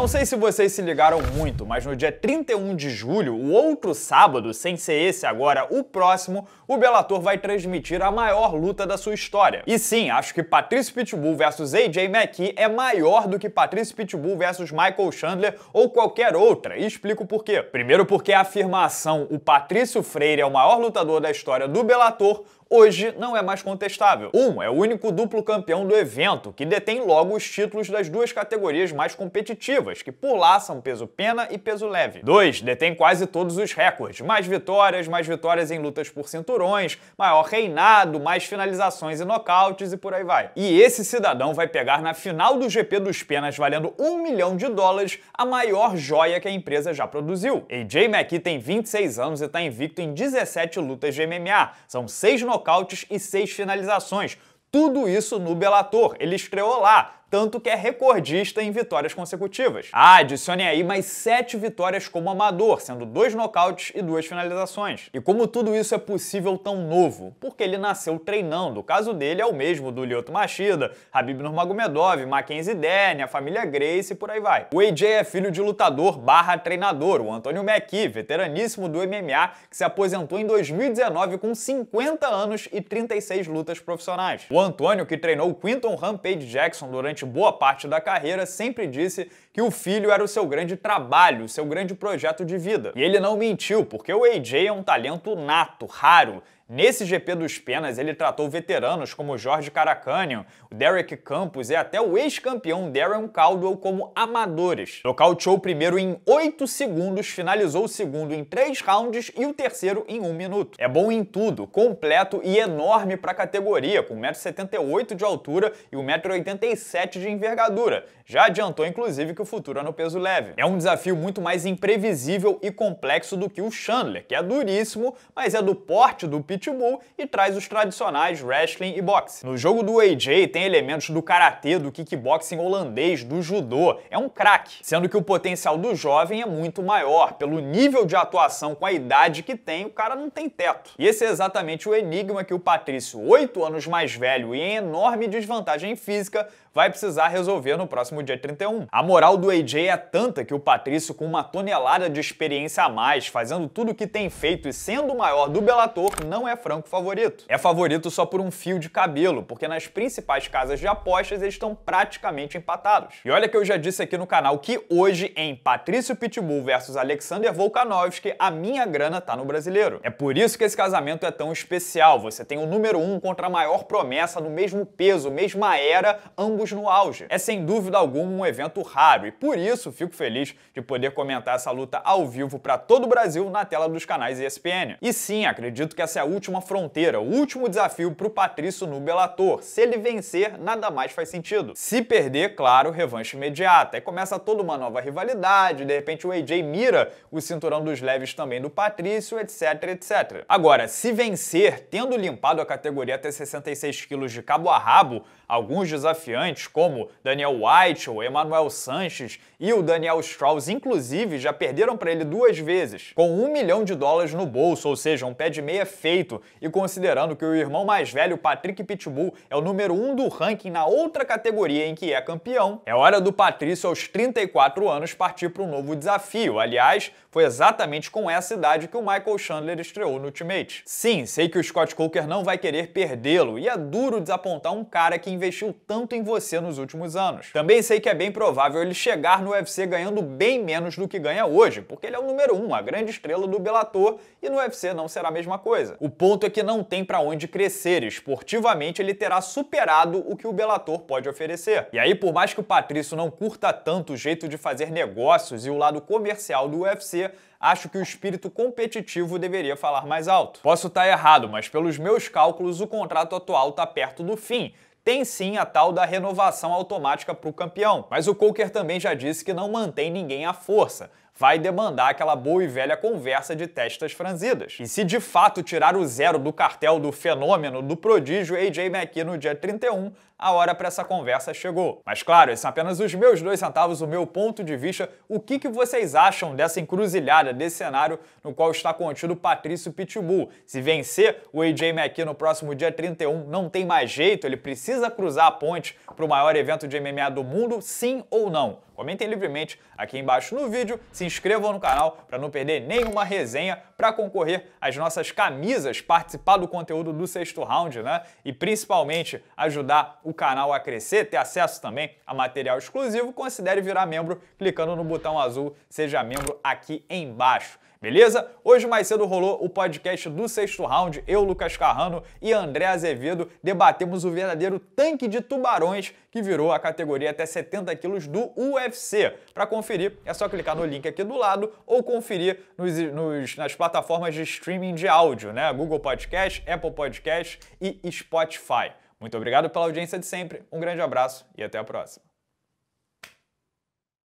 Não sei se vocês se ligaram muito, mas no dia 31 de julho, o outro sábado, sem ser esse agora, o próximo, o Bellator vai transmitir a maior luta da sua história. E sim, acho que Patrício Pitbull versus AJ McKee é maior do que Patrício Pitbull versus Michael Chandler ou qualquer outra, e explico por quê. Primeiro porque a afirmação o Patrício Freire é o maior lutador da história do Bellator hoje não é mais contestável. Um, é o único duplo campeão do evento, que detém logo os títulos das duas categorias mais competitivas, que por lá são peso pena e peso leve. Dois, detém quase todos os recordes, mais vitórias, mais vitórias em lutas por cinturões, maior reinado, mais finalizações e nocautes e por aí vai. E esse cidadão vai pegar na final do GP dos Penas, valendo um milhão de dólares, a maior joia que a empresa já produziu. AJ McKee tem 26 anos e está invicto em 17 lutas de MMA. São seis nocautes nocautes e seis finalizações. Tudo isso no Bellator. Ele estreou lá, tanto que é recordista em vitórias consecutivas. Ah, adicione aí mais sete vitórias como amador, sendo dois nocautes e duas finalizações. E como tudo isso é possível tão novo? Porque ele nasceu treinando. O caso dele é o mesmo do Lyoto Machida, Habib Nurmagomedov, Mackenzie Dern, a família Grace e por aí vai. O AJ é filho de lutador barra treinador, o Antônio Mackie, veteraníssimo do MMA, que se aposentou em 2019 com 50 anos e 36 lutas profissionais. O Antônio, que treinou o Quinton Rampage Jackson durante durante boa parte da carreira, sempre disse que o filho era o seu grande trabalho, o seu grande projeto de vida. E ele não mentiu, porque o AJ é um talento nato, raro Nesse GP dos Penas, ele tratou veteranos como Jorge Caracanian, o Derek Campos e até o ex-campeão Darren Caldwell como amadores. Nocauteou o primeiro em 8 segundos, finalizou o segundo em 3 rounds e o terceiro em 1 minuto. É bom em tudo, completo e enorme para a categoria, com 1,78m de altura e 1,87m de envergadura. Já adiantou, inclusive, que o futuro é no peso leve. É um desafio muito mais imprevisível e complexo do que o Chandler, que é duríssimo, mas é do porte do pit. Pitbull e traz os tradicionais wrestling e boxe. No jogo do AJ tem elementos do karatê, do kickboxing holandês, do judô. É um craque, sendo que o potencial do jovem é muito maior. Pelo nível de atuação com a idade que tem, o cara não tem teto. E esse é exatamente o enigma que o Patrício, oito anos mais velho e em enorme desvantagem física, vai precisar resolver no próximo dia 31. A moral do AJ é tanta que o Patrício, com uma tonelada de experiência a mais, fazendo tudo o que tem feito e sendo o maior do Bellator, não é franco favorito. É favorito só por um fio de cabelo, porque nas principais casas de apostas eles estão praticamente empatados. E olha que eu já disse aqui no canal que hoje, em Patrício Pitbull versus Alexander Volkanovski, a minha grana tá no brasileiro. É por isso que esse casamento é tão especial. Você tem o número 1 um contra a maior promessa no mesmo peso, mesma era, ambos ambos no auge. É sem dúvida alguma um evento raro e por isso fico feliz de poder comentar essa luta ao vivo para todo o Brasil na tela dos canais ESPN. E sim, acredito que essa é a última fronteira, o último desafio para o Patrício no Bellator. Se ele vencer, nada mais faz sentido. Se perder, claro, revanche imediata. E começa toda uma nova rivalidade, de repente o AJ mira o cinturão dos leves também do Patrício, etc, etc. Agora, se vencer, tendo limpado a categoria até 66 quilos de cabo a rabo, alguns desafiantes como Daniel White, o Emmanuel Sanches e o Daniel Strauss, inclusive, já perderam para ele duas vezes, com um milhão de dólares no bolso, ou seja, um pé de meia feito, e considerando que o irmão mais velho, Patrick Pitbull, é o número um do ranking na outra categoria em que é campeão, é hora do Patrício, aos 34 anos, partir para um novo desafio. Aliás, foi exatamente com essa idade que o Michael Chandler estreou no Ultimate. Sim, sei que o Scott Coker não vai querer perdê-lo, e é duro desapontar um cara que investiu tanto em você você nos últimos anos. Também sei que é bem provável ele chegar no UFC ganhando bem menos do que ganha hoje, porque ele é o número um, a grande estrela do Bellator, e no UFC não será a mesma coisa. O ponto é que não tem para onde crescer, esportivamente ele terá superado o que o Bellator pode oferecer. E aí, por mais que o Patrício não curta tanto o jeito de fazer negócios e o lado comercial do UFC, acho que o espírito competitivo deveria falar mais alto. Posso estar tá errado, mas pelos meus cálculos o contrato atual está perto do fim tem sim a tal da renovação automática para o campeão, mas o Coker também já disse que não mantém ninguém à força vai demandar aquela boa e velha conversa de testas franzidas. E se de fato tirar o zero do cartel do fenômeno, do prodígio AJ McKee no dia 31, a hora para essa conversa chegou. Mas claro, esses são é apenas os meus dois centavos, o meu ponto de vista. O que, que vocês acham dessa encruzilhada, desse cenário no qual está contido Patrício Pitbull? Se vencer o AJ McKee no próximo dia 31, não tem mais jeito, ele precisa cruzar a ponte para o maior evento de MMA do mundo, sim ou não? Comentem livremente aqui embaixo no vídeo, se inscrevam no canal para não perder nenhuma resenha, para concorrer às nossas camisas, participar do conteúdo do sexto round, né? E principalmente ajudar o canal a crescer, ter acesso também a material exclusivo, considere virar membro clicando no botão azul Seja Membro aqui embaixo. Beleza? Hoje mais cedo rolou o podcast do sexto round. Eu, Lucas Carrano e André Azevedo debatemos o verdadeiro tanque de tubarões que virou a categoria até 70 quilos do UFC. Para conferir, é só clicar no link aqui do lado ou conferir nos, nos, nas plataformas de streaming de áudio, né? Google Podcast, Apple Podcast e Spotify. Muito obrigado pela audiência de sempre, um grande abraço e até a próxima.